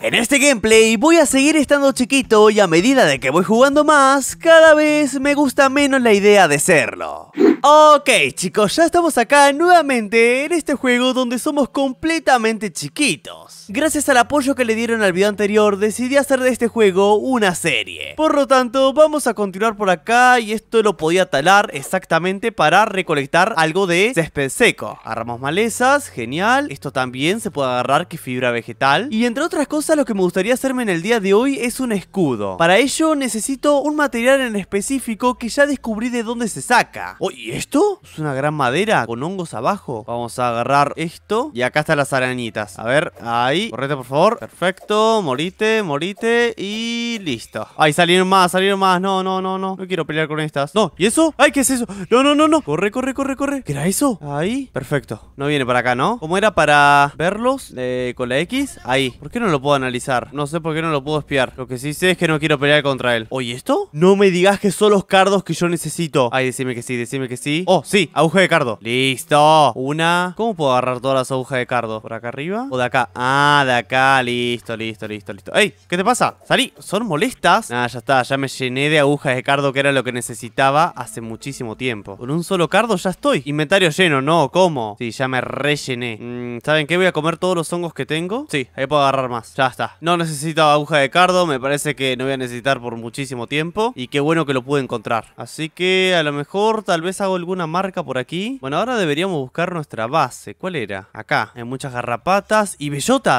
En este gameplay voy a seguir estando chiquito y a medida de que voy jugando más, cada vez me gusta menos la idea de serlo. Ok chicos, ya estamos acá nuevamente en este juego donde somos completamente chiquitos. Gracias al apoyo que le dieron al video anterior, decidí hacer de este juego una serie. Por lo tanto, vamos a continuar por acá y esto lo podía talar exactamente para recolectar algo de césped seco. Agarramos malezas, genial. Esto también se puede agarrar que fibra vegetal. Y entre otras cosas, lo que me gustaría hacerme en el día de hoy es un escudo. Para ello necesito un material en específico que ya descubrí de dónde se saca. Oh, ¿y esto? Es una gran madera con hongos abajo. Vamos a agarrar esto y acá están las arañitas. A ver, ahí ahí. Correte, por favor. Perfecto. Morite, morite. Y listo. Ahí salieron más, salieron más. No, no, no, no. No quiero pelear con estas. No, ¿y eso? Ay, ¿qué es eso? No, no, no, no. Corre, corre, corre, corre. ¿Qué era eso? Ahí. Perfecto. No viene para acá, ¿no? ¿Cómo era para verlos? con la X. Ahí. ¿Por qué no lo puedo analizar? No sé por qué no lo puedo espiar. Lo que sí sé es que no quiero pelear contra él. Oye, ¿esto? No me digas que son los cardos que yo necesito. Ay, decime que sí, decime que sí. Oh, sí. Aguja de cardo. Listo. Una. ¿Cómo puedo agarrar todas las agujas de cardo? ¿Por acá arriba? ¿O de acá? Ah. Nada, acá, listo, listo, listo, listo. ¡Ey! ¿Qué te pasa? ¡Salí! ¿Son molestas? Nada, ya está, ya me llené de agujas de cardo que era lo que necesitaba hace muchísimo tiempo. Con un solo cardo ya estoy. Inventario lleno, no, ¿cómo? Sí, ya me rellené. Mm, ¿Saben qué? Voy a comer todos los hongos que tengo. Sí, ahí puedo agarrar más. Ya está. No necesito aguja de cardo, me parece que no voy a necesitar por muchísimo tiempo. Y qué bueno que lo pude encontrar. Así que a lo mejor tal vez hago alguna marca por aquí. Bueno, ahora deberíamos buscar nuestra base. ¿Cuál era? Acá. Hay muchas garrapatas y bellotas.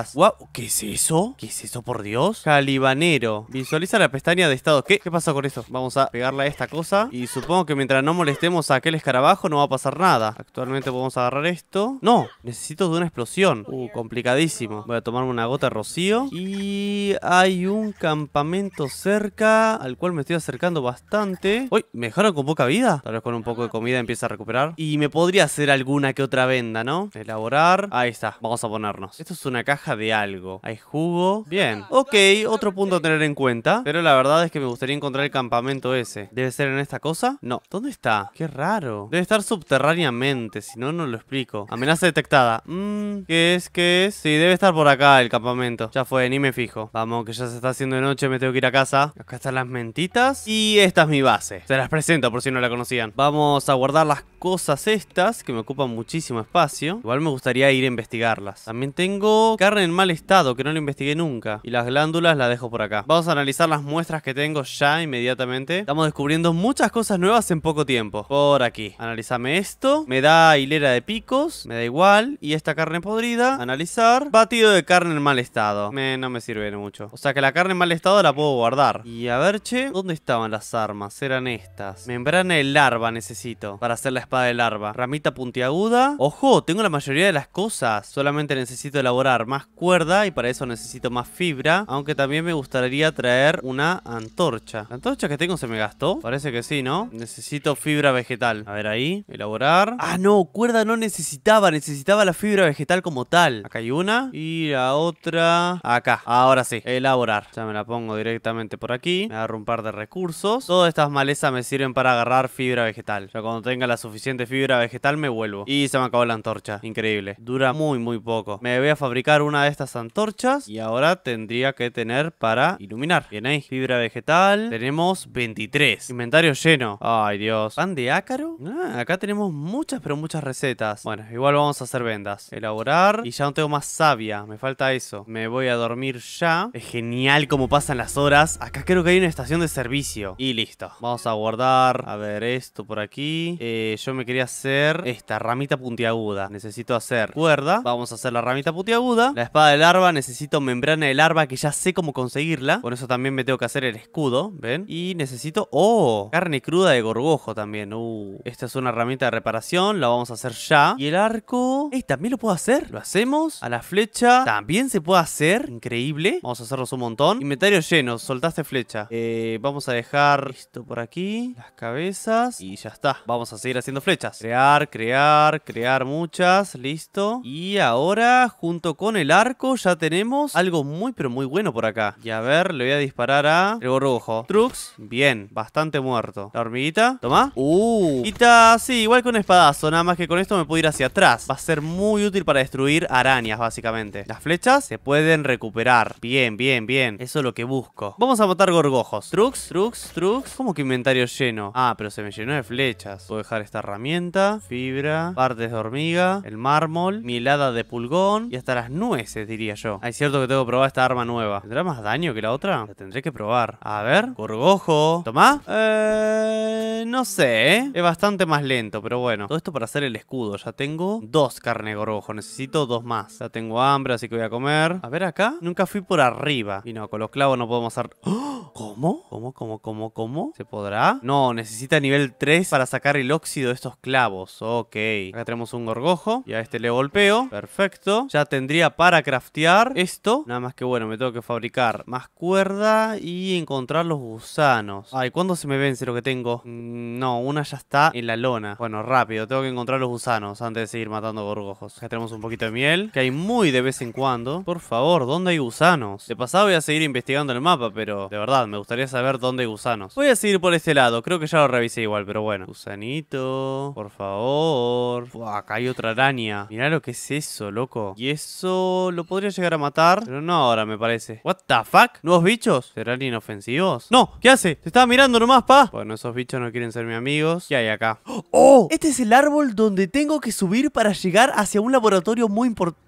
¿Qué es eso? ¿Qué es eso, por Dios? Calibanero. Visualiza la pestaña de estado. ¿Qué? ¿Qué pasó con esto? Vamos a pegarle a esta cosa. Y supongo que mientras no molestemos a aquel escarabajo no va a pasar nada. Actualmente podemos agarrar esto. No, necesito de una explosión. Uh, complicadísimo. Voy a tomarme una gota de rocío. Y hay un campamento cerca al cual me estoy acercando bastante. Uy, ¿me dejaron con poca vida? Tal vez con un poco de comida empieza a recuperar. Y me podría hacer alguna que otra venda, ¿no? Elaborar. Ahí está, vamos a ponernos. Esto es una caja de algo. Hay jugo. Bien. Ok, otro punto a tener en cuenta. Pero la verdad es que me gustaría encontrar el campamento ese. ¿Debe ser en esta cosa? No. ¿Dónde está? Qué raro. Debe estar subterráneamente, si no, no lo explico. Amenaza detectada. Mmm, ¿qué es? ¿Qué es? Sí, debe estar por acá el campamento. Ya fue, ni me fijo. Vamos, que ya se está haciendo de noche, me tengo que ir a casa. Acá están las mentitas. Y esta es mi base. Se las presento por si no la conocían. Vamos a guardar las cosas estas, que me ocupan muchísimo espacio. Igual me gustaría ir a investigarlas. También tengo en mal estado, que no lo investigué nunca. Y las glándulas las dejo por acá. Vamos a analizar las muestras que tengo ya inmediatamente. Estamos descubriendo muchas cosas nuevas en poco tiempo. Por aquí. Analizame esto. Me da hilera de picos. Me da igual. Y esta carne podrida. Analizar. Batido de carne en mal estado. no me sirve mucho. O sea que la carne en mal estado la puedo guardar. Y a ver, che. ¿Dónde estaban las armas? Eran estas. Membrana de larva necesito. Para hacer la espada de larva. Ramita puntiaguda. Ojo, tengo la mayoría de las cosas. Solamente necesito elaborar más cuerda y para eso necesito más fibra. Aunque también me gustaría traer una antorcha. ¿La antorcha que tengo se me gastó? Parece que sí, ¿no? Necesito fibra vegetal. A ver ahí, elaborar. Ah, no, cuerda no necesitaba. Necesitaba la fibra vegetal como tal. Acá hay una y la otra acá. Ahora sí, elaborar. Ya me la pongo directamente por aquí. Me agarro un par de recursos. Todas estas malezas me sirven para agarrar fibra vegetal. Ya cuando tenga la suficiente fibra vegetal me vuelvo. Y se me acabó la antorcha. Increíble. Dura muy, muy poco. Me voy a fabricar una una de estas antorchas y ahora tendría que tener para iluminar. Bien ahí, fibra vegetal. Tenemos 23. Inventario lleno. Ay, Dios. ¿Pan de ácaro? Ah, acá tenemos muchas, pero muchas recetas. Bueno, igual vamos a hacer vendas. Elaborar. Y ya no tengo más savia. Me falta eso. Me voy a dormir ya. Es genial cómo pasan las horas. Acá creo que hay una estación de servicio. Y listo. Vamos a guardar. A ver, esto por aquí. Eh, yo me quería hacer esta ramita puntiaguda. Necesito hacer cuerda. Vamos a hacer la ramita puntiaguda. La espada de larva, necesito membrana de larva que ya sé cómo conseguirla. Por eso también me tengo que hacer el escudo, ¿ven? Y necesito... ¡Oh! Carne cruda de gorgojo también. Uh, esta es una herramienta de reparación, la vamos a hacer ya. Y el arco... ¡Ey! También lo puedo hacer. Lo hacemos. A la flecha también se puede hacer. Increíble. Vamos a hacerlos un montón. Inventario lleno, soltaste flecha. Eh, vamos a dejar esto por aquí. Las cabezas. Y ya está. Vamos a seguir haciendo flechas. Crear, crear, crear muchas. Listo. Y ahora, junto con el arco ya tenemos algo muy, pero muy bueno por acá. Y a ver, le voy a disparar a el gorrojo. Trux, bien, bastante muerto. La hormiguita, toma. Uh, quita, sí, igual con espadazo, nada más que con esto me puedo ir hacia atrás. Va a ser muy útil para destruir arañas, básicamente. Las flechas se pueden recuperar. Bien, bien, bien. Eso es lo que busco. Vamos a matar gorgojos. Trux, trux, trux. ¿Cómo que inventario lleno? Ah, pero se me llenó de flechas. Puedo dejar esta herramienta, fibra, partes de hormiga, el mármol, mi helada de pulgón y hasta las nubes ese diría yo. Hay ah, cierto que tengo que probar esta arma nueva. ¿Tendrá más daño que la otra? La tendré que probar. A ver, gorgojo. ¿Toma? Eh, no sé, ¿eh? Es bastante más lento, pero bueno. Todo esto para hacer el escudo. Ya tengo dos carne de gorgojo. Necesito dos más. Ya tengo hambre, así que voy a comer. A ver acá. Nunca fui por arriba. Y no, con los clavos no podemos hacer... cómo, cómo, cómo? ¿Se podrá? No, necesita nivel 3 para sacar el óxido de estos clavos. Ok. Acá tenemos un gorgojo. Y a este le golpeo. Perfecto. Ya tendría para craftear esto. Nada más que bueno, me tengo que fabricar más cuerda y encontrar los gusanos. Ay, ¿cuándo se me vence lo que tengo? Mm, no, una ya está en la lona. Bueno, rápido, tengo que encontrar los gusanos antes de seguir matando gorgojos. Ya tenemos un poquito de miel, que hay muy de vez en cuando. Por favor, ¿dónde hay gusanos? De pasado voy a seguir investigando el mapa, pero de verdad, me gustaría saber dónde hay gusanos. Voy a seguir por este lado, creo que ya lo revisé igual, pero bueno. Gusanito, por favor. acá hay otra araña. Mirá lo que es eso, loco. Y eso lo, podría llegar a matar. Pero no ahora, me parece. What the fuck? ¿Nuevos bichos? ¿Serán inofensivos? No, ¿qué hace? Te estaba mirando nomás, pa. Bueno, esos bichos no quieren ser mis amigos. ¿Qué hay acá? ¡Oh! Este es el árbol donde tengo que subir para llegar hacia un laboratorio muy importante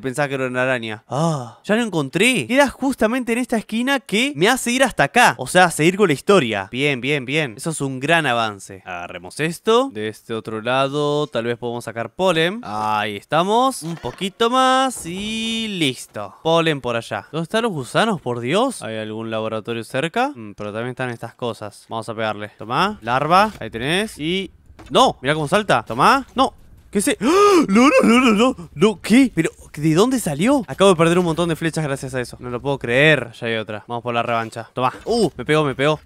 pensaba que era una araña. Ah, ya lo encontré. Era justamente en esta esquina que me hace ir hasta acá. O sea, seguir con la historia. Bien, bien, bien. Eso es un gran avance. Agarremos esto. De este otro lado, tal vez podemos sacar polen. Ahí estamos. Un poquito más y listo. Polen por allá. ¿Dónde están los gusanos, por Dios? ¿Hay algún laboratorio cerca? Mm, pero también están estas cosas. Vamos a pegarle. Tomá. Larva. Ahí tenés. Y... ¡No! Mira cómo salta. Tomá. ¡No! ¿Qué ¡Ah! No, no, no, no, no, no, ¿qué? Pero, ¿de dónde salió? Acabo de perder un montón de flechas gracias a eso No lo puedo creer Ya hay otra Vamos por la revancha Toma Uh, me pegó, me pegó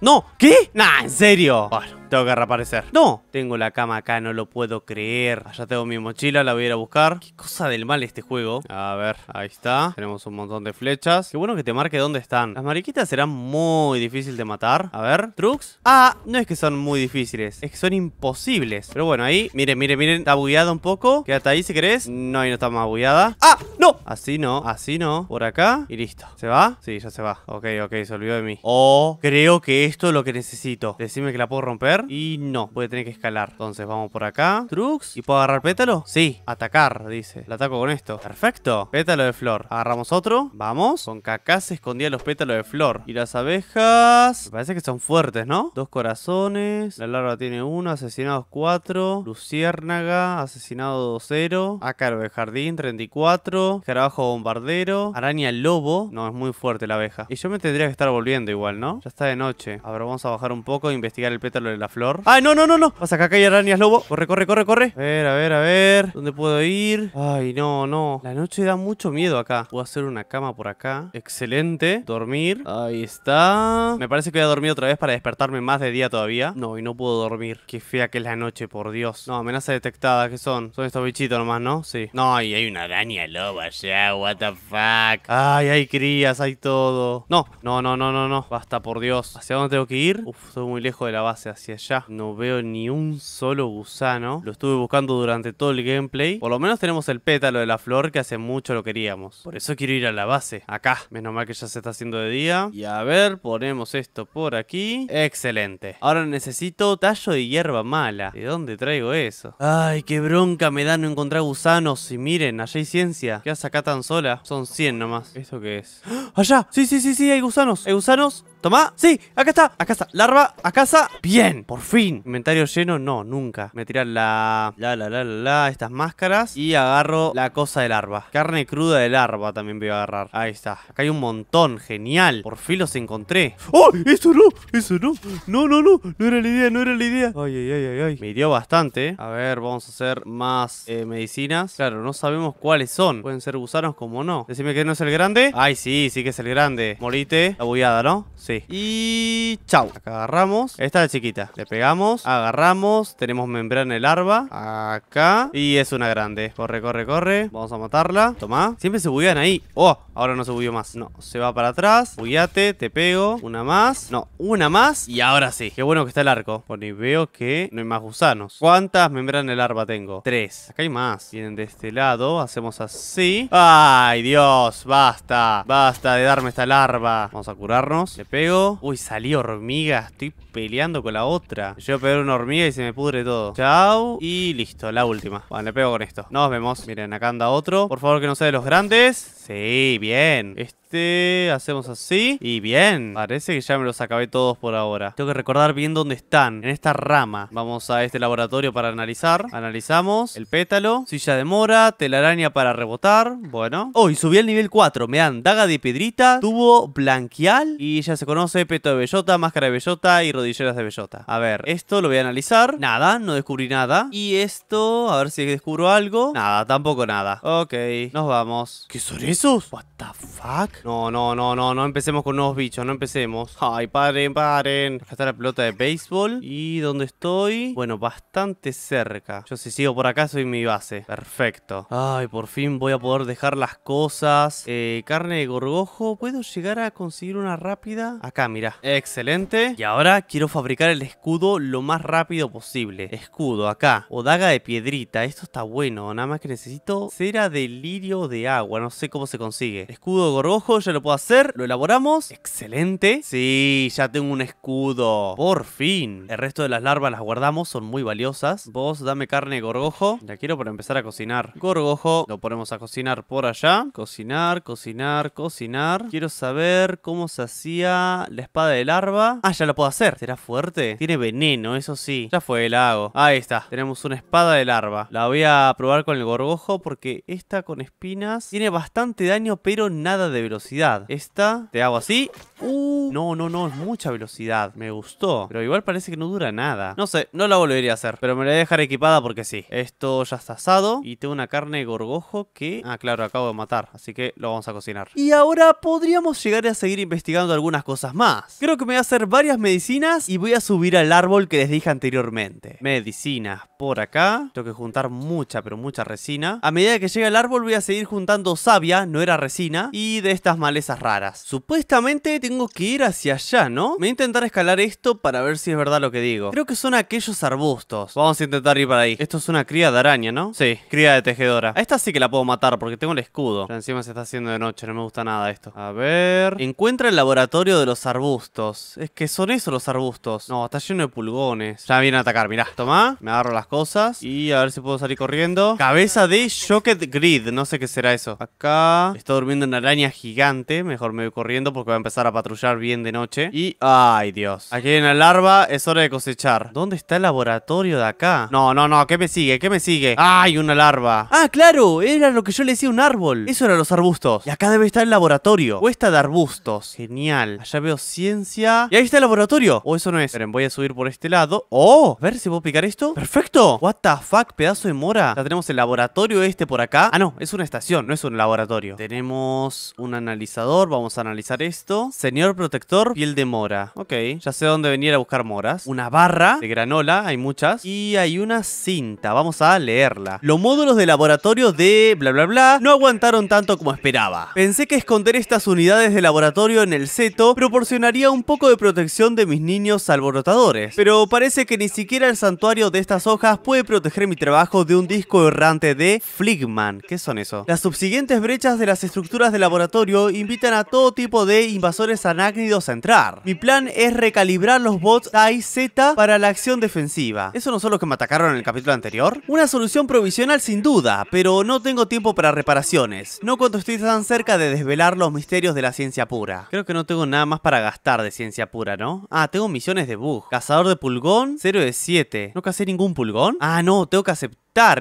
No, ¿qué? Nah, en serio Bueno tengo que reaparecer. ¡No! Tengo la cama acá, no lo puedo creer. Allá tengo mi mochila, la voy a ir a buscar. Qué cosa del mal este juego. A ver, ahí está. Tenemos un montón de flechas. Qué bueno que te marque dónde están. Las mariquitas serán muy difíciles de matar. A ver, trucs. Ah, no es que son muy difíciles. Es que son imposibles. Pero bueno, ahí, miren, miren, miren. Está bugueada un poco. Quédate ahí si querés. No, ahí no está más bugueada. ¡Ah! ¡No! Así no, así no. Por acá y listo. ¿Se va? Sí, ya se va. Ok, ok, se olvidó de mí. Oh, creo que esto es lo que necesito. Decime que la puedo romper. Y no, voy a tener que escalar. Entonces vamos por acá. Trux. ¿Y puedo agarrar pétalo? Sí, atacar, dice. La ataco con esto. Perfecto. Pétalo de flor. Agarramos otro. Vamos. Con cacá se escondían los pétalos de flor. Y las abejas... parece que son fuertes, ¿no? Dos corazones. La larva tiene uno. Asesinados cuatro. Luciérnaga. Asesinado cero. Ácaro de jardín, 34. Carabajo bombardero. Araña lobo. No, es muy fuerte la abeja. Y yo me tendría que estar volviendo igual, ¿no? Ya está de noche. A ver, vamos a bajar un poco e investigar el pétalo de la flor. ¡Ay, no, no, no, no! Pasa acá, acá hay arañas, lobo. Corre, corre, corre, corre. A ver, a ver, a ver. ¿Dónde puedo ir? Ay, no, no. La noche da mucho miedo acá. Puedo hacer una cama por acá. Excelente. Dormir. Ahí está. Me parece que voy a dormir otra vez para despertarme más de día todavía. No, y no puedo dormir. Qué fea que es la noche, por Dios. No, amenaza detectada. ¿Qué son? Son estos bichitos nomás, ¿no? Sí. No, y hay una araña loba allá. What the fuck. Ay, hay crías, hay todo. No, no, no, no, no, no. Basta, por Dios. ¿Hacia dónde tengo que ir? Uf, estoy muy lejos de la base. es ya No veo ni un solo gusano. Lo estuve buscando durante todo el gameplay. Por lo menos tenemos el pétalo de la flor que hace mucho lo queríamos. Por eso quiero ir a la base. Acá. Menos mal que ya se está haciendo de día. Y a ver, ponemos esto por aquí. Excelente. Ahora necesito tallo de hierba mala. ¿De dónde traigo eso? Ay, qué bronca me da no encontrar gusanos. Y miren, allá hay ciencia. ¿Qué hace acá tan sola? Son 100 nomás. ¿Eso qué es? ¡Ah! ¡Allá! Sí, sí, sí, sí, hay gusanos. ¿Hay gusanos? Toma, sí, acá está, acá está, larva, acá está Bien, por fin Inventario lleno, no, nunca Me tiran la, la, la, la, la, estas máscaras Y agarro la cosa de larva Carne cruda de larva también voy a agarrar Ahí está, acá hay un montón, genial Por fin los encontré ¡Oh, eso no! Eso no, no, no, no No era la idea, no era la idea Ay, ay, ay, ay, Me hirió bastante A ver, vamos a hacer más eh, medicinas Claro, no sabemos cuáles son Pueden ser gusanos como no Decime que no es el grande Ay, sí, sí que es el grande Morite, la bullada, ¿no? Sí y chau. Acá agarramos. Esta es chiquita. Le pegamos. Agarramos. Tenemos membrana en el larva. Acá. Y es una grande. Corre, corre, corre. Vamos a matarla. Toma. Siempre se buguean ahí. ¡Oh! Ahora no se movió más. No, se va para atrás. Cuídate, te pego. Una más. No, una más. Y ahora sí. Qué bueno que está el arco. Bueno, y veo que no hay más gusanos. ¿Cuántas membranas de larva tengo? Tres. Acá hay más. Vienen de este lado. Hacemos así. ¡Ay, Dios! Basta. Basta de darme esta larva. Vamos a curarnos. Te pego. Uy, salió hormiga. Estoy peleando con la otra. Yo pego una hormiga y se me pudre todo. Chao. Y listo, la última. Bueno, le pego con esto. Nos vemos. Miren, acá anda otro. Por favor, que no sea de los grandes. Sí, bien. Este este, hacemos así. Y bien, parece que ya me los acabé todos por ahora. Tengo que recordar bien dónde están, en esta rama. Vamos a este laboratorio para analizar. Analizamos el pétalo, silla de mora, telaraña para rebotar. Bueno. Oh, y subí al nivel 4. Me dan daga de piedrita, tubo blanquial y ya se conoce peto de bellota, máscara de bellota y rodilleras de bellota. A ver, esto lo voy a analizar. Nada, no descubrí nada. Y esto, a ver si descubro algo. Nada, tampoco nada. Ok, nos vamos. ¿Qué son esos? What the fuck? No, no, no, no, no empecemos con nuevos bichos, no empecemos. Ay, paren, paren. Acá está la pelota de béisbol. ¿Y dónde estoy? Bueno, bastante cerca. Yo si sigo por acá soy mi base. Perfecto. Ay, por fin voy a poder dejar las cosas. Eh, carne de gorgojo. ¿Puedo llegar a conseguir una rápida? Acá, mira. Excelente. Y ahora quiero fabricar el escudo lo más rápido posible. Escudo, acá. O daga de piedrita. Esto está bueno. Nada más que necesito cera de lirio de agua. No sé cómo se consigue. Escudo de gorgojo ya lo puedo hacer, lo elaboramos. Excelente. Sí, ya tengo un escudo. Por fin. El resto de las larvas las guardamos, son muy valiosas. Vos dame carne gorgojo. La quiero para empezar a cocinar. Gorgojo, lo ponemos a cocinar por allá. Cocinar, cocinar, cocinar. Quiero saber cómo se hacía la espada de larva. Ah, ya lo puedo hacer. ¿Será fuerte? Tiene veneno, eso sí. Ya fue, la hago. Ahí está. Tenemos una espada de larva. La voy a probar con el gorgojo porque esta con espinas tiene bastante daño, pero nada de velocidad velocidad. Esta, te hago así. Uh, no, no, no, es mucha velocidad. Me gustó. Pero igual parece que no dura nada. No sé, no la volvería a hacer. Pero me la voy a dejar equipada porque sí. Esto ya está asado. Y tengo una carne gorgojo que... Ah, claro, acabo de matar. Así que lo vamos a cocinar. Y ahora podríamos llegar a seguir investigando algunas cosas más. Creo que me voy a hacer varias medicinas y voy a subir al árbol que les dije anteriormente. Medicinas por acá. Tengo que juntar mucha, pero mucha resina. A medida que llegue el árbol voy a seguir juntando savia, no era resina. Y de esta malezas raras. Supuestamente tengo que ir hacia allá, ¿no? Voy a intentar escalar esto para ver si es verdad lo que digo. Creo que son aquellos arbustos. Vamos a intentar ir para ahí. Esto es una cría de araña, ¿no? Sí, cría de tejedora. A esta sí que la puedo matar porque tengo el escudo. encima se está haciendo de noche, no me gusta nada esto. A ver... Encuentra el laboratorio de los arbustos. Es que son esos los arbustos. No, está lleno de pulgones. Ya me vienen a atacar, mirá. Tomá, me agarro las cosas y a ver si puedo salir corriendo. Cabeza de Shocked Grid, no sé qué será eso. Acá está durmiendo una araña gigante Mejor me voy corriendo porque va a empezar a patrullar bien de noche. Y, ay Dios. Aquí hay una larva, es hora de cosechar. ¿Dónde está el laboratorio de acá? No, no, no, ¿qué me sigue? ¿Qué me sigue? ¡Ay, una larva! ¡Ah, claro! Era lo que yo le decía un árbol. Eso eran los arbustos. Y acá debe estar el laboratorio. Cuesta de arbustos. Genial. Allá veo ciencia. Y ahí está el laboratorio. O eso no es. Esperen, voy a subir por este lado. ¡Oh! A ver si puedo picar esto. ¡Perfecto! What the fuck, pedazo de mora. Ya tenemos el laboratorio este por acá. Ah, no, es una estación, no es un laboratorio. Tenemos una analizador, vamos a analizar esto. Señor protector, piel de mora. Ok, ya sé dónde venir a buscar moras. Una barra de granola, hay muchas. Y hay una cinta, vamos a leerla. Los módulos de laboratorio de bla bla bla no aguantaron tanto como esperaba. Pensé que esconder estas unidades de laboratorio en el seto proporcionaría un poco de protección de mis niños alborotadores. Pero parece que ni siquiera el santuario de estas hojas puede proteger mi trabajo de un disco errante de Fligman. ¿Qué son eso? Las subsiguientes brechas de las estructuras de laboratorio invitan a todo tipo de invasores anácnidos a entrar. Mi plan es recalibrar los bots A y Z para la acción defensiva. ¿Eso no son los que me atacaron en el capítulo anterior? Una solución provisional sin duda, pero no tengo tiempo para reparaciones. No cuando estoy tan cerca de desvelar los misterios de la ciencia pura. Creo que no tengo nada más para gastar de ciencia pura, ¿no? Ah, tengo misiones de bug. Cazador de pulgón, 0 de 7. ¿No cacé ningún pulgón? Ah, no, tengo que aceptar Está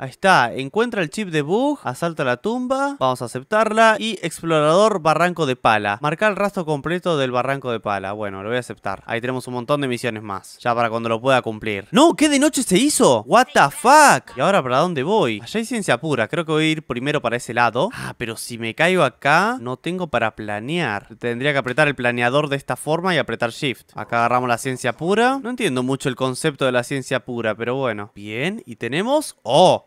Ahí está. Encuentra el chip de Bug. Asalta la tumba. Vamos a aceptarla. Y explorador barranco de pala. Marca el rastro completo del barranco de pala. Bueno, lo voy a aceptar. Ahí tenemos un montón de misiones más. Ya para cuando lo pueda cumplir. ¡No! ¿Qué de noche se hizo? ¿What the fuck? ¿Y ahora para dónde voy? Allá hay ciencia pura. Creo que voy a ir primero para ese lado. Ah, pero si me caigo acá, no tengo para planear. Tendría que apretar el planeador de esta forma y apretar Shift. Acá agarramos la ciencia pura. No entiendo mucho el concepto de la ciencia pura, pero bueno. Bien, y tenemos Oh, O.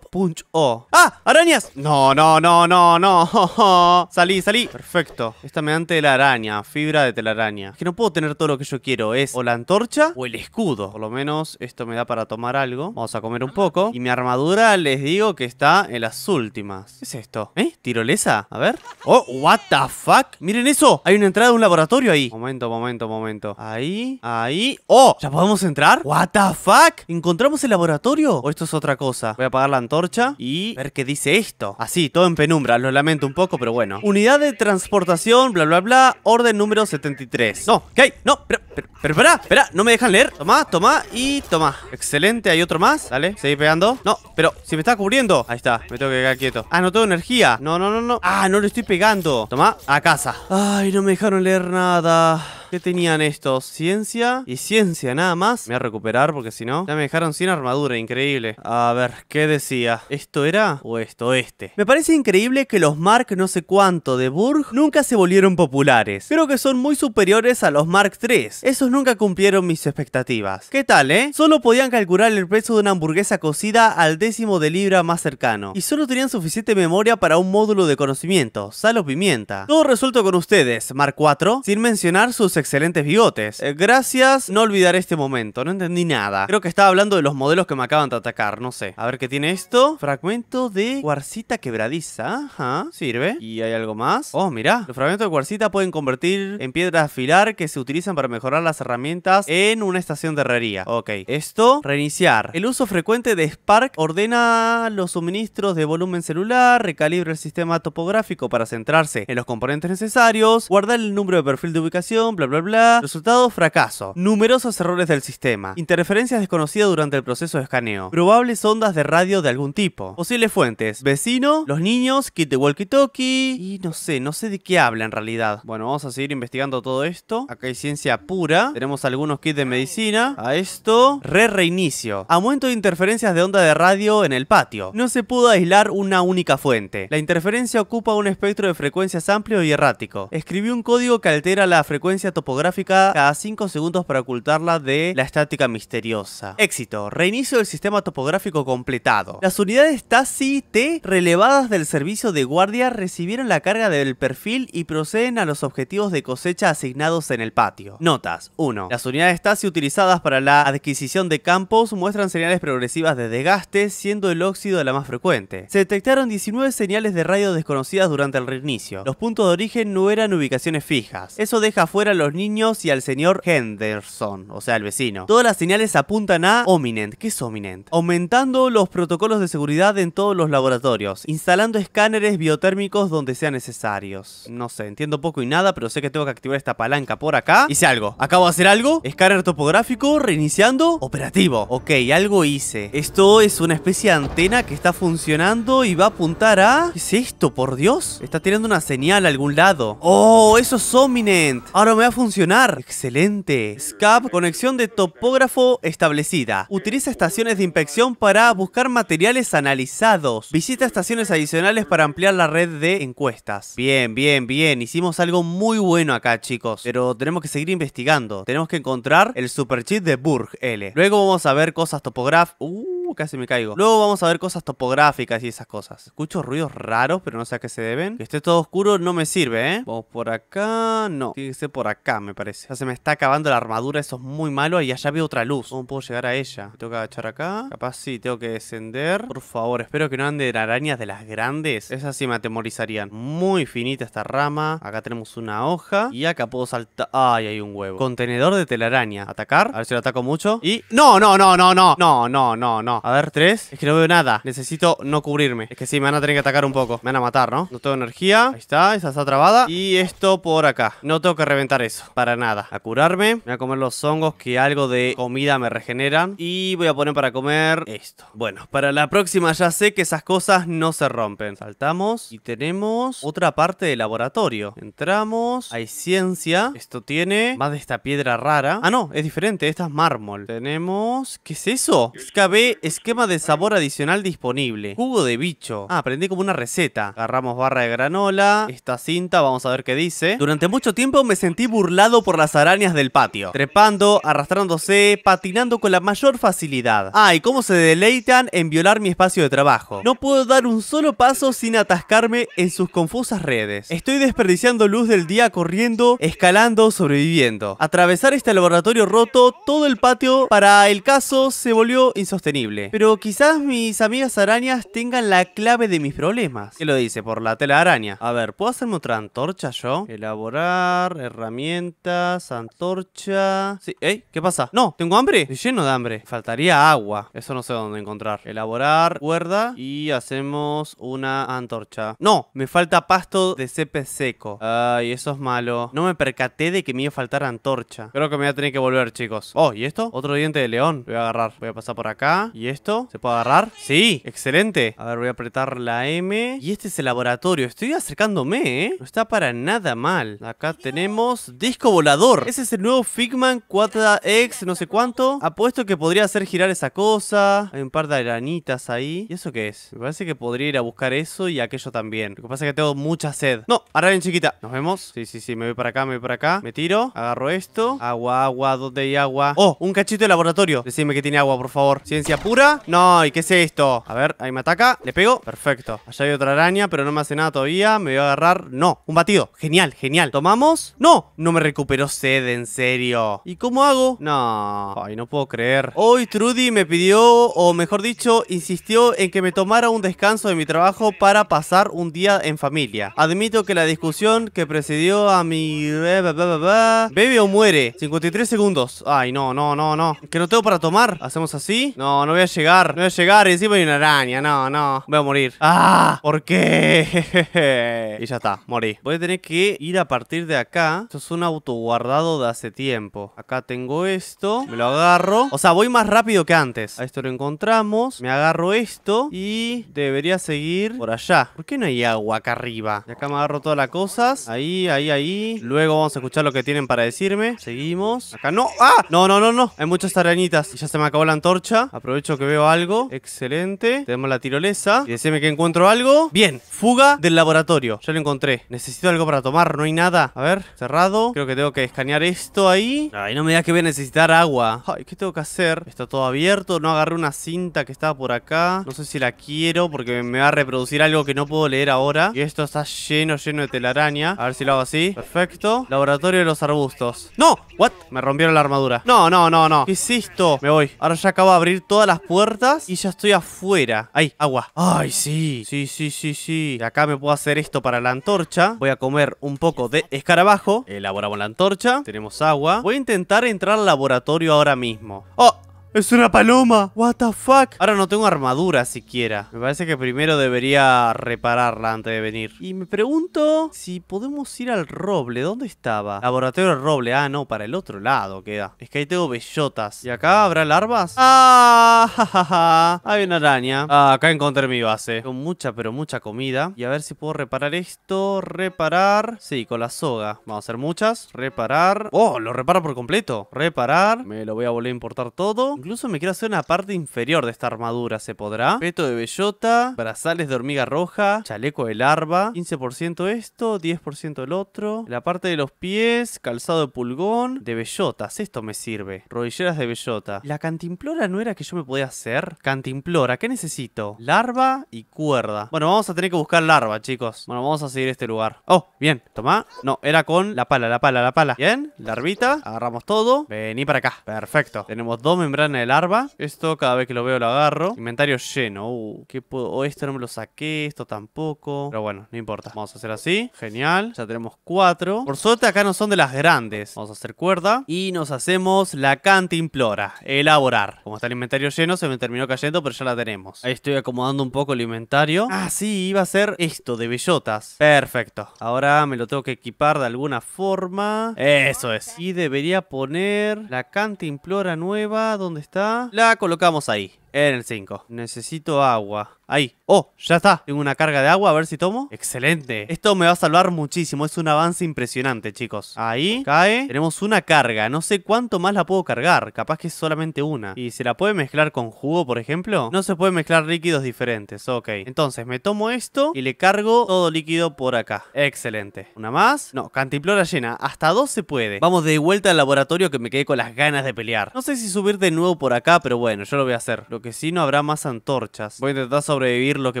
Punch O. ¡Ah! ¡Arañas! No, no, no, no, no. salí, salí. Perfecto. Esta me la araña Fibra de telaraña. Es que no puedo tener todo lo que yo quiero. Es o la antorcha o el escudo. Por lo menos esto me da para tomar algo. Vamos a comer un poco. Y mi armadura les digo que está en las últimas. ¿Qué es esto? ¿Eh? ¿Tirolesa? A ver. ¡Oh! ¿What the fuck? ¡Miren eso! Hay una entrada de un laboratorio ahí. Momento, momento, momento. Ahí, ahí. ¡Oh! ¿Ya podemos entrar? ¿What the fuck? ¿Encontramos el laboratorio? o esto es otra cosa. Voy a apagar la antorcha y ver qué dice esto. Así, todo en penumbra, lo lamento un poco, pero bueno. Unidad de transportación, bla, bla, bla, orden número 73. No, ¿qué No, pero, pero, pero, espera, espera, no me dejan leer. Toma, toma y toma. Excelente, hay otro más. Dale, seguí pegando. No, pero si me está cubriendo. Ahí está, me tengo que quedar quieto. Ah, no tengo energía. No, no, no, no. Ah, no lo estoy pegando. Toma, a casa. Ay, no me dejaron leer nada. ¿Qué tenían estos? Ciencia y ciencia nada más. Me voy a recuperar porque si no, ya me dejaron sin armadura, increíble. A ver, ¿qué decía? ¿Esto era o esto este? Me parece increíble que los Mark no sé cuánto de Burg nunca se volvieron populares. Creo que son muy superiores a los Mark 3 Esos nunca cumplieron mis expectativas. ¿Qué tal, eh? Solo podían calcular el peso de una hamburguesa cocida al décimo de libra más cercano. Y solo tenían suficiente memoria para un módulo de conocimiento, sal o pimienta. Todo resuelto con ustedes, Mark 4 sin mencionar sus excelentes bigotes. Eh, gracias, no olvidaré este momento, no entendí nada. Creo que estaba hablando de los modelos que me acaban de atacar, no sé. A ver qué tiene esto. Fragmento de cuarcita quebradiza, ajá, sirve. ¿Y hay algo más? Oh, mira. los fragmentos de cuarcita pueden convertir en piedra afilar que se utilizan para mejorar las herramientas en una estación de herrería. Ok, esto, reiniciar. El uso frecuente de Spark ordena los suministros de volumen celular, recalibra el sistema topográfico para centrarse en los componentes necesarios, guardar el número de perfil de ubicación, bla bla Resultado, fracaso. Numerosos errores del sistema. Interferencias desconocidas durante el proceso de escaneo. Probables ondas de radio de algún tipo. Posibles fuentes. Vecino, los niños, kit de walkie-talkie. Y no sé, no sé de qué habla en realidad. Bueno, vamos a seguir investigando todo esto. Acá hay ciencia pura. Tenemos algunos kits de medicina. A esto, re-reinicio. Aumento de interferencias de onda de radio en el patio. No se pudo aislar una única fuente. La interferencia ocupa un espectro de frecuencias amplio y errático. Escribí un código que altera la frecuencia topográfica cada 5 segundos para ocultarla de la estática misteriosa. Éxito, reinicio del sistema topográfico completado. Las unidades TASI T relevadas del servicio de guardia recibieron la carga del perfil y proceden a los objetivos de cosecha asignados en el patio. Notas 1. Las unidades TASI utilizadas para la adquisición de campos muestran señales progresivas de desgaste, siendo el óxido la más frecuente. Se detectaron 19 señales de radio desconocidas durante el reinicio. Los puntos de origen no eran ubicaciones fijas. Eso deja fuera los niños y al señor Henderson, o sea, el vecino. Todas las señales apuntan a Ominent. ¿Qué es Ominent? Aumentando los protocolos de seguridad en todos los laboratorios, instalando escáneres biotérmicos donde sean necesarios. No sé, entiendo poco y nada, pero sé que tengo que activar esta palanca por acá. Hice algo. Acabo de hacer algo. Escáner topográfico, reiniciando, operativo. Ok, algo hice. Esto es una especie de antena que está funcionando y va a apuntar a... ¿Qué es esto, por Dios? Está tirando una señal a algún lado. ¡Oh, eso es Ominent! Ahora me va a funcionar. Excelente. SCAP, conexión de topógrafo establecida. Utiliza estaciones de inspección para buscar materiales analizados. Visita estaciones adicionales para ampliar la red de encuestas. Bien, bien, bien. Hicimos algo muy bueno acá, chicos. Pero tenemos que seguir investigando. Tenemos que encontrar el superchip de Burg L. Luego vamos a ver cosas topograf... Uh. Uh, casi me caigo. Luego vamos a ver cosas topográficas y esas cosas. Escucho ruidos raros, pero no sé a qué se deben. Que esté todo oscuro no me sirve, ¿eh? Vamos por acá. No, tiene que ser por acá, me parece. Ya se me está acabando la armadura, eso es muy malo. Y allá veo otra luz. ¿Cómo puedo llegar a ella? Tengo que agachar acá. Capaz sí, tengo que descender. Por favor, espero que no anden arañas de las grandes. Esas sí me atemorizarían. Muy finita esta rama. Acá tenemos una hoja. Y acá puedo saltar. Ay, hay un huevo. Contenedor de telaraña. Atacar. A ver si lo ataco mucho. Y. No, no, no, no, no. No, no, no, no. A ver, tres. Es que no veo nada. Necesito no cubrirme. Es que sí, me van a tener que atacar un poco. Me van a matar, ¿no? No tengo energía. Ahí está. Esa está trabada. Y esto por acá. No tengo que reventar eso. Para nada. A curarme. Voy a comer los hongos que algo de comida me regeneran. Y voy a poner para comer esto. Bueno, para la próxima ya sé que esas cosas no se rompen. Saltamos. Y tenemos otra parte de laboratorio. Entramos. Hay ciencia. Esto tiene más de esta piedra rara. Ah, no. Es diferente. Esta es mármol. Tenemos... ¿Qué es eso? Es Excavé Esquema de sabor adicional disponible. Jugo de bicho. Ah, aprendí como una receta. Agarramos barra de granola. Esta cinta, vamos a ver qué dice. Durante mucho tiempo me sentí burlado por las arañas del patio. Trepando, arrastrándose, patinando con la mayor facilidad. Ah, y cómo se deleitan en violar mi espacio de trabajo. No puedo dar un solo paso sin atascarme en sus confusas redes. Estoy desperdiciando luz del día corriendo, escalando, sobreviviendo. Atravesar este laboratorio roto, todo el patio, para el caso, se volvió insostenible. Pero quizás mis amigas arañas tengan la clave de mis problemas. ¿Qué lo dice? Por la tela araña. A ver, ¿puedo hacerme otra antorcha yo? Elaborar, herramientas, antorcha... Sí, ¿eh? ¿Qué pasa? No, ¿tengo hambre? Estoy lleno de hambre. Faltaría agua. Eso no sé dónde encontrar. Elaborar cuerda y hacemos una antorcha. No, me falta pasto de cepe seco. Ay, eso es malo. No me percaté de que me iba a faltar antorcha. Creo que me voy a tener que volver, chicos. Oh, ¿y esto? Otro diente de león. Voy a agarrar. Voy a pasar por acá. Y esto? ¿Se puede agarrar? ¡Sí! ¡Excelente! A ver, voy a apretar la M. Y este es el laboratorio. Estoy acercándome, ¿eh? No está para nada mal. Acá tenemos disco volador. Ese es el nuevo Figman 4X no sé cuánto. Apuesto que podría hacer girar esa cosa. Hay un par de aranitas ahí. ¿Y eso qué es? Me parece que podría ir a buscar eso y aquello también. Lo que pasa es que tengo mucha sed. No, ahora bien chiquita. ¿Nos vemos? Sí, sí, sí. Me voy para acá, me voy para acá. Me tiro. Agarro esto. Agua, agua. ¿Dónde hay agua? Oh, un cachito de laboratorio. Decime que tiene agua, por favor. Ciencia pura. No, ¿y qué es esto? A ver, ahí me ataca Le pego, perfecto Allá hay otra araña, pero no me hace nada todavía Me voy a agarrar, no, un batido Genial, genial ¿Tomamos? No, no me recuperó sed, en serio ¿Y cómo hago? No, ay, no puedo creer Hoy Trudy me pidió, o mejor dicho, insistió en que me tomara un descanso de mi trabajo Para pasar un día en familia Admito que la discusión que precedió a mi... Bebe o muere 53 segundos Ay, no, no, no, no Que no tengo para tomar Hacemos así No, no voy a llegar, no voy a llegar. Y encima hay una araña, no, no. Voy a morir. ¡Ah! ¿Por qué? y ya está, morí. Voy a tener que ir a partir de acá. Esto es un auto guardado de hace tiempo. Acá tengo esto, me lo agarro. O sea, voy más rápido que antes. A esto lo encontramos. Me agarro esto y debería seguir por allá. ¿Por qué no hay agua acá arriba? Y acá me agarro todas las cosas. Ahí, ahí, ahí. Luego vamos a escuchar lo que tienen para decirme. Seguimos. Acá no. ¡Ah! No, no, no, no. Hay muchas arañitas. Y ya se me acabó la antorcha. Aprovecho que veo algo. Excelente. Tenemos la tirolesa. Y decime que encuentro algo. Bien. Fuga del laboratorio. Ya lo encontré. Necesito algo para tomar. No hay nada. A ver. Cerrado. Creo que tengo que escanear esto ahí. Ay, no me da que voy a necesitar agua. Ay, ¿qué tengo que hacer? Está todo abierto. No agarré una cinta que estaba por acá. No sé si la quiero porque me va a reproducir algo que no puedo leer ahora. Y esto está lleno, lleno de telaraña. A ver si lo hago así. Perfecto. Laboratorio de los arbustos. ¡No! ¿What? Me rompieron la armadura. No, no, no, no. ¿Qué es esto? Me voy. Ahora ya acabo de abrir todas las puertas y ya estoy afuera. Ahí, agua. Ay, sí. Sí, sí, sí, sí. Acá me puedo hacer esto para la antorcha. Voy a comer un poco de escarabajo. Elaboramos la antorcha. Tenemos agua. Voy a intentar entrar al laboratorio ahora mismo. ¡Oh! ¡Es una paloma! ¡What the fuck! Ahora no tengo armadura siquiera. Me parece que primero debería repararla antes de venir. Y me pregunto si podemos ir al roble. ¿Dónde estaba? Laboratorio del roble. Ah, no, para el otro lado queda. Es que ahí tengo bellotas. ¿Y acá habrá larvas? ¡Ah! Hay una araña. Ah, acá encontré mi base. Con mucha, pero mucha comida. Y a ver si puedo reparar esto. Reparar. Sí, con la soga. Vamos a hacer muchas. Reparar. ¡Oh! Lo reparo por completo. Reparar. Me lo voy a volver a importar todo. Incluso me quiero hacer una parte inferior de esta armadura, ¿se podrá? Peto de bellota, brazales de hormiga roja, chaleco de larva, 15% esto, 10% el otro. La parte de los pies, calzado de pulgón, de bellotas, esto me sirve. Rodilleras de bellota. ¿La cantimplora no era que yo me podía hacer? Cantimplora, ¿qué necesito? Larva y cuerda. Bueno, vamos a tener que buscar larva, chicos. Bueno, vamos a seguir este lugar. Oh, bien, toma. No, era con la pala, la pala, la pala. Bien, larvita, agarramos todo. Vení para acá. Perfecto. Tenemos dos membranas el de larva. Esto cada vez que lo veo lo agarro. Inventario lleno. Uh, ¿qué puedo? esto no me lo saqué, esto tampoco. Pero bueno, no importa. Vamos a hacer así. Genial. Ya tenemos cuatro. Por suerte acá no son de las grandes. Vamos a hacer cuerda. Y nos hacemos la cantimplora. Elaborar. Como está el inventario lleno, se me terminó cayendo, pero ya la tenemos. Ahí estoy acomodando un poco el inventario. Ah, sí, iba a ser esto de bellotas. Perfecto. Ahora me lo tengo que equipar de alguna forma. Eso es. Y debería poner la cantimplora nueva donde está? La colocamos ahí. En el 5. Necesito agua. Ahí. Oh, ya está. Tengo una carga de agua. A ver si tomo. Excelente. Esto me va a salvar muchísimo. Es un avance impresionante, chicos. Ahí. Cae. Tenemos una carga. No sé cuánto más la puedo cargar. Capaz que es solamente una. ¿Y se la puede mezclar con jugo, por ejemplo? No se puede mezclar líquidos diferentes. Ok. Entonces, me tomo esto y le cargo todo líquido por acá. Excelente. Una más. No, cantiplora llena. Hasta dos se puede. Vamos de vuelta al laboratorio que me quedé con las ganas de pelear. No sé si subir de nuevo por acá, pero bueno, yo lo voy a hacer. Lo que que si no habrá más antorchas. Voy a intentar sobrevivir lo que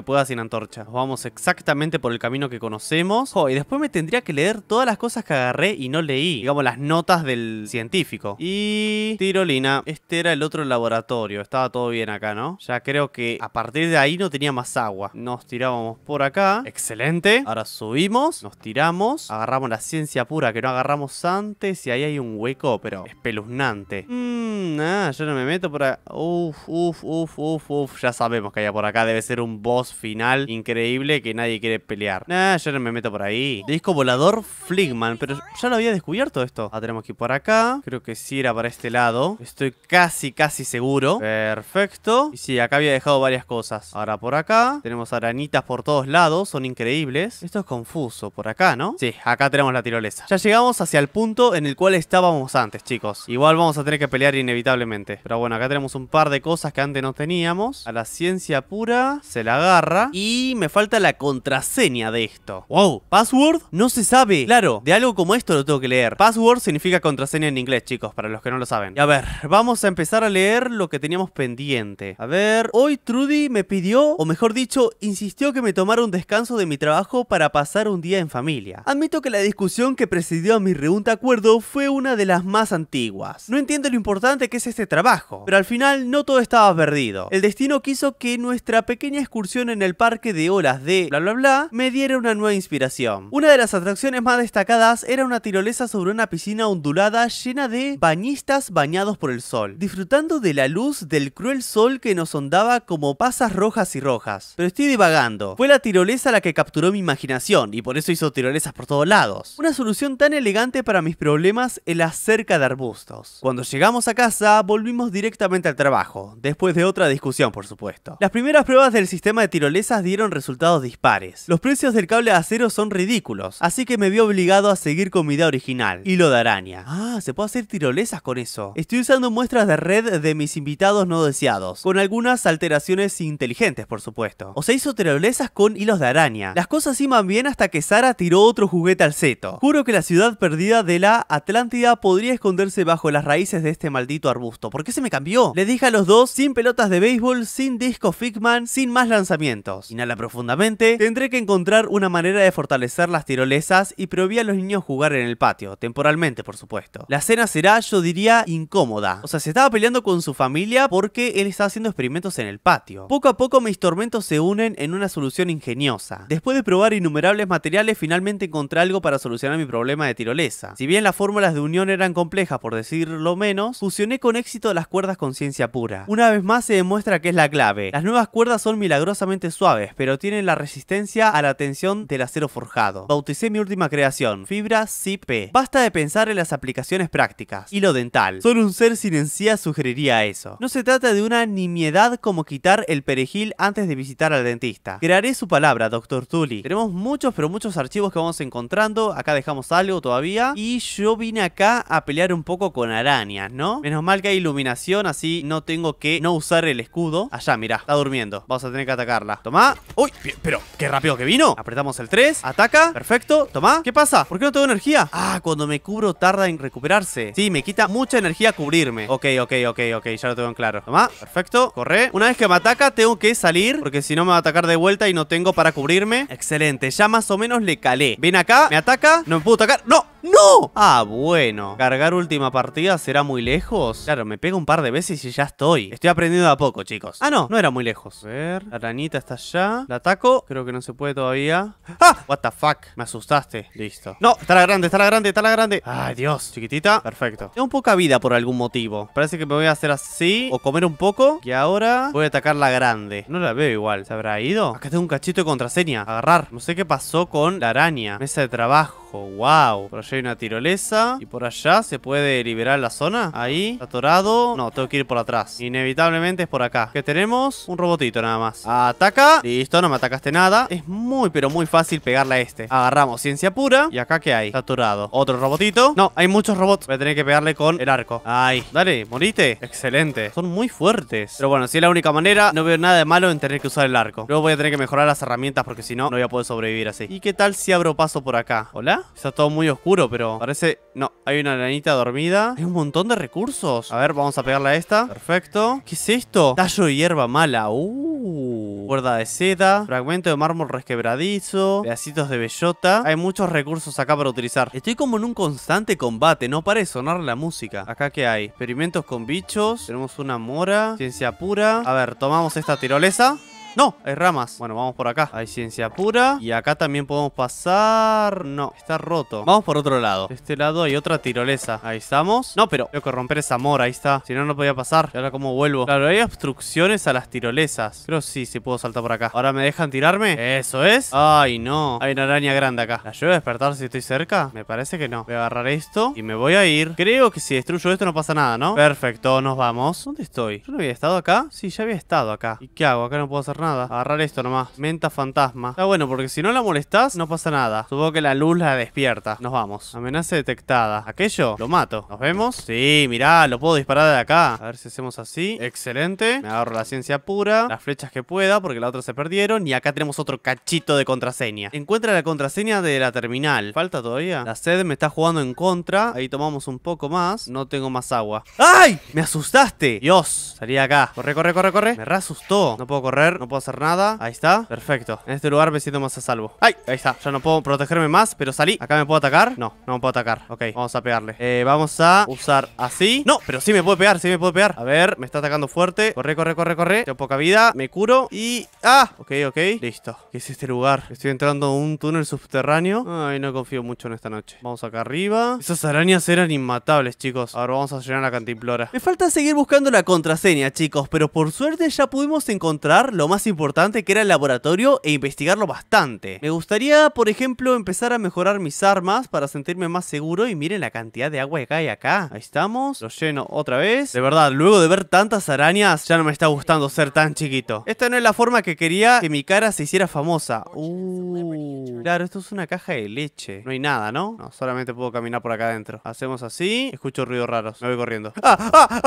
pueda sin antorchas. Vamos exactamente por el camino que conocemos. Oh, y después me tendría que leer todas las cosas que agarré y no leí. Digamos, las notas del científico. Y... Tirolina. Este era el otro laboratorio. Estaba todo bien acá, ¿no? Ya creo que a partir de ahí no tenía más agua. Nos tirábamos por acá. Excelente. Ahora subimos. Nos tiramos. Agarramos la ciencia pura que no agarramos antes. Y ahí hay un hueco, pero espeluznante. Mmm, ah, yo no me meto por acá. Uf, uf, uf, uf, uf. Ya sabemos que allá por acá debe ser un boss final increíble que nadie quiere pelear. Nah, yo no me meto por ahí. Disco volador Fligman, pero ya lo había descubierto esto. Ah, tenemos que ir por acá. Creo que sí era para este lado. Estoy casi, casi seguro. Perfecto. Y sí, acá había dejado varias cosas. Ahora por acá. Tenemos aranitas por todos lados. Son increíbles. Esto es confuso. Por acá, ¿no? Sí, acá tenemos la tirolesa. Ya llegamos hacia el punto en el cual estábamos antes, chicos. Igual vamos a tener que pelear inevitablemente. Pero bueno, acá tenemos un par de cosas que han no teníamos. A la ciencia pura se la agarra. Y me falta la contraseña de esto. ¡Wow! ¿Password? No se sabe. Claro, de algo como esto lo tengo que leer. Password significa contraseña en inglés, chicos, para los que no lo saben. Y a ver, vamos a empezar a leer lo que teníamos pendiente. A ver, hoy Trudy me pidió, o mejor dicho, insistió que me tomara un descanso de mi trabajo para pasar un día en familia. Admito que la discusión que presidió a mi de acuerdo fue una de las más antiguas. No entiendo lo importante que es este trabajo, pero al final no todo estaba verdad el destino quiso que nuestra pequeña excursión en el parque de olas de bla bla bla me diera una nueva inspiración. Una de las atracciones más destacadas era una tirolesa sobre una piscina ondulada llena de bañistas bañados por el sol, disfrutando de la luz del cruel sol que nos ondaba como pasas rojas y rojas. Pero estoy divagando. Fue la tirolesa la que capturó mi imaginación y por eso hizo tirolesas por todos lados. Una solución tan elegante para mis problemas en la cerca de arbustos. Cuando llegamos a casa, volvimos directamente al trabajo. Después otra discusión, por supuesto. Las primeras pruebas del sistema de tirolesas dieron resultados dispares. Los precios del cable de acero son ridículos, así que me vi obligado a seguir con mi idea original, hilo de araña. Ah, se puede hacer tirolesas con eso. Estoy usando muestras de red de mis invitados no deseados, con algunas alteraciones inteligentes, por supuesto. O se hizo tirolesas con hilos de araña. Las cosas iban bien hasta que Sara tiró otro juguete al seto. Juro que la ciudad perdida de la Atlántida podría esconderse bajo las raíces de este maldito arbusto. ¿Por qué se me cambió? Le dije a los dos sin pelotas de béisbol, sin disco Figman, sin más lanzamientos. Inhala profundamente, tendré que encontrar una manera de fortalecer las tirolesas y prohibí a los niños jugar en el patio, temporalmente por supuesto. La cena será, yo diría, incómoda. O sea, se estaba peleando con su familia porque él estaba haciendo experimentos en el patio. Poco a poco mis tormentos se unen en una solución ingeniosa. Después de probar innumerables materiales, finalmente encontré algo para solucionar mi problema de tirolesa. Si bien las fórmulas de unión eran complejas, por decirlo menos, fusioné con éxito las cuerdas con ciencia pura. Una vez más, se demuestra que es la clave. Las nuevas cuerdas son milagrosamente suaves, pero tienen la resistencia a la tensión del acero forjado. Bauticé mi última creación, fibra CP. Basta de pensar en las aplicaciones prácticas. Hilo dental. Solo un ser sin sugeriría eso. No se trata de una nimiedad como quitar el perejil antes de visitar al dentista. Crearé su palabra, Dr. Tully. Tenemos muchos, pero muchos archivos que vamos encontrando. Acá dejamos algo todavía. Y yo vine acá a pelear un poco con arañas, ¿no? Menos mal que hay iluminación, así no tengo que no usar usar el escudo Allá, mira está durmiendo Vamos a tener que atacarla Toma Uy, pero qué rápido que vino Apretamos el 3 Ataca Perfecto Toma ¿Qué pasa? ¿Por qué no tengo energía? Ah, cuando me cubro tarda en recuperarse Sí, me quita mucha energía cubrirme Ok, ok, ok, ok Ya lo tengo en claro Tomá Perfecto Corre Una vez que me ataca tengo que salir Porque si no me va a atacar de vuelta y no tengo para cubrirme Excelente Ya más o menos le calé ven acá Me ataca No me puedo atacar ¡No! ¡No! Ah, bueno. Cargar última partida será muy lejos. Claro, me pego un par de veces y ya estoy. Estoy aprendiendo a poco, chicos. Ah, no, no era muy lejos. A ver, la arañita está allá. La ataco. Creo que no se puede todavía. ¡Ah! What the fuck. Me asustaste. Listo. No, está la grande, está la grande, está la grande. Ay, Dios. Chiquitita. Perfecto. Tengo poca vida por algún motivo. Parece que me voy a hacer así o comer un poco. Y ahora voy a atacar la grande. No la veo igual. ¿Se habrá ido? Acá tengo un cachito de contraseña. Agarrar. No sé qué pasó con la araña. Mesa de trabajo. ¡Wow! Por allá hay una tirolesa. ¿Y por allá se puede liberar la zona? Ahí. Atorado. No, tengo que ir por atrás. Inevitablemente es por acá. ¿Qué tenemos un robotito nada más. Ataca. Listo, no me atacaste nada. Es muy, pero muy fácil pegarle a este. Agarramos ciencia pura. ¿Y acá qué hay? Saturado. Otro robotito. No, hay muchos robots. Voy a tener que pegarle con el arco. Ahí. Dale, morite. Excelente. Son muy fuertes. Pero bueno, si es la única manera, no veo nada de malo en tener que usar el arco. Luego voy a tener que mejorar las herramientas porque si no, no voy a poder sobrevivir así. ¿Y qué tal si abro paso por acá? ¿Hola? Está todo muy oscuro, pero parece... No, hay una lanita dormida. Hay un montón de recursos. A ver, vamos a pegarle a esta. Perfecto. ¿Qué es esto? Tallo y hierba mala. Uh. Cuerda de seda. Fragmento de mármol resquebradizo. Pedacitos de bellota. Hay muchos recursos acá para utilizar. Estoy como en un constante combate. No para de sonar la música. Acá, ¿qué hay? Experimentos con bichos. Tenemos una mora. Ciencia pura. A ver, tomamos esta tirolesa. ¡No! Hay ramas. Bueno, vamos por acá. Hay ciencia pura. Y acá también podemos pasar... No, está roto. Vamos por otro lado. De este lado hay otra tirolesa. Ahí estamos. No, pero tengo que romper esa mora. Ahí está. Si no, no podía pasar. ¿Y ahora cómo vuelvo? Claro, hay obstrucciones a las tirolesas. Creo que sí, sí puedo saltar por acá. ¿Ahora me dejan tirarme? Eso es. ¡Ay, no! Hay una araña grande acá. ¿La llevo a despertar si estoy cerca? Me parece que no. Voy a agarrar esto y me voy a ir. Creo que si destruyo esto no pasa nada, ¿no? Perfecto, nos vamos. ¿Dónde estoy? ¿Yo no había estado acá? Sí, ya había estado acá. ¿Y qué hago? Acá no puedo hacer nada nada. Agarrar esto nomás. Menta fantasma. Está bueno porque si no la molestás, no pasa nada. Supongo que la luz la despierta. Nos vamos. Amenaza detectada. Aquello, lo mato. ¿Nos vemos? Sí, mirá, lo puedo disparar de acá. A ver si hacemos así. Excelente. Me agarro la ciencia pura. Las flechas que pueda porque la otra se perdieron. Y acá tenemos otro cachito de contraseña. Encuentra la contraseña de la terminal. ¿Falta todavía? La sed me está jugando en contra. Ahí tomamos un poco más. No tengo más agua. ¡Ay! ¡Me asustaste! Dios, salí acá. Corre, corre, corre, corre. Me re asustó. No puedo correr, no puedo hacer nada Ahí está, perfecto En este lugar me siento más a salvo ¡Ay! Ahí está, ya no puedo protegerme más, pero salí ¿Acá me puedo atacar? No, no me puedo atacar Ok, vamos a pegarle eh, Vamos a usar así No, pero sí me puedo pegar, sí me puede pegar A ver, me está atacando fuerte Corre, corre, corre, corre Tengo poca vida, me curo y... ¡Ah! Ok, ok, listo ¿Qué es este lugar? Estoy entrando a un túnel subterráneo Ay, no confío mucho en esta noche Vamos acá arriba Esas arañas eran inmatables, chicos Ahora vamos a llenar la cantimplora Me falta seguir buscando la contraseña, chicos Pero por suerte ya pudimos encontrar lo más importante que era el laboratorio e investigarlo bastante. Me gustaría, por ejemplo, empezar a mejorar mis armas para sentirme más seguro y miren la cantidad de agua que hay acá. Ahí estamos, lo lleno otra vez. De verdad, luego de ver tantas arañas, ya no me está gustando ser tan chiquito. Esta no es la forma que quería que mi cara se hiciera famosa. Uh, claro, esto es una caja de leche. No hay nada, ¿no? No, solamente puedo caminar por acá adentro. Hacemos así, escucho ruidos raros. Me voy corriendo. Ah, ah,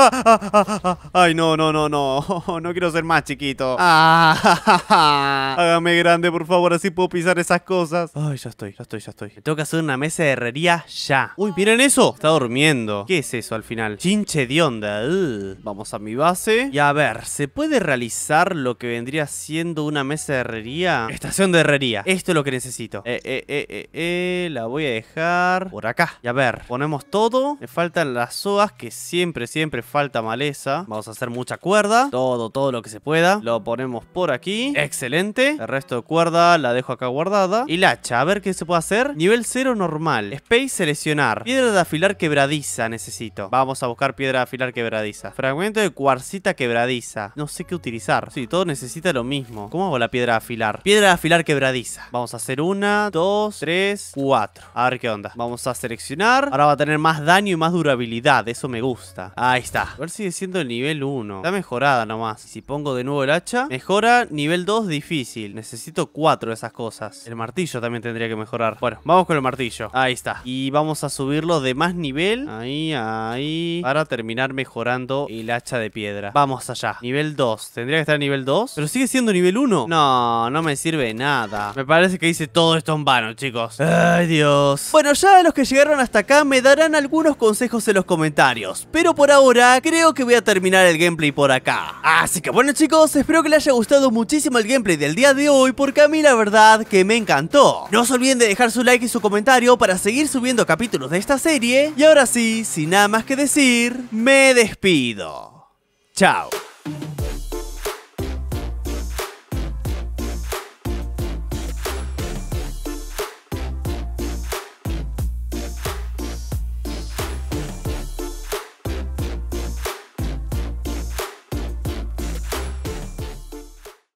ah, Ay, no, no, no, no. No quiero ser más chiquito. ¡Ah! Hágame grande, por favor, así puedo pisar esas cosas. Ay, ya estoy, ya estoy, ya estoy. Me tengo que hacer una mesa de herrería ya. Uy, miren eso. Está durmiendo. ¿Qué es eso al final? Chinche de onda. Uh. Vamos a mi base. Y a ver, ¿se puede realizar lo que vendría siendo una mesa de herrería? Estación de herrería. Esto es lo que necesito. Eh, eh, eh, eh, eh, La voy a dejar por acá. Y a ver, ponemos todo. Me faltan las sogas, que siempre, siempre falta maleza. Vamos a hacer mucha cuerda. Todo, todo lo que se pueda. Lo ponemos por aquí. Excelente. El resto de cuerda la dejo acá guardada. Y la hacha, a ver qué se puede hacer. Nivel 0 normal. Space seleccionar. Piedra de afilar quebradiza necesito. Vamos a buscar piedra de afilar quebradiza. Fragmento de cuarcita quebradiza. No sé qué utilizar. Sí, todo necesita lo mismo. ¿Cómo hago la piedra de afilar? Piedra de afilar quebradiza. Vamos a hacer una, dos, tres, cuatro. A ver qué onda. Vamos a seleccionar. Ahora va a tener más daño y más durabilidad. Eso me gusta. Ahí está. A ver sigue siendo el nivel 1. Está mejorada nomás. Si pongo de nuevo el hacha, mejor ahora nivel 2 difícil. Necesito 4 de esas cosas. El martillo también tendría que mejorar. Bueno, vamos con el martillo. Ahí está. Y vamos a subirlo de más nivel. Ahí, ahí. Para terminar mejorando el hacha de piedra. Vamos allá. Nivel 2. Tendría que estar nivel 2. Pero sigue siendo nivel 1. No, no me sirve nada. Me parece que hice todo esto en vano, chicos. Ay, Dios. Bueno, ya los que llegaron hasta acá me darán algunos consejos en los comentarios. Pero por ahora creo que voy a terminar el gameplay por acá. Así que bueno, chicos, espero que les haya gustado gustado muchísimo el gameplay del día de hoy porque a mí la verdad que me encantó. No se olviden de dejar su like y su comentario para seguir subiendo capítulos de esta serie. Y ahora sí, sin nada más que decir, me despido. Chao.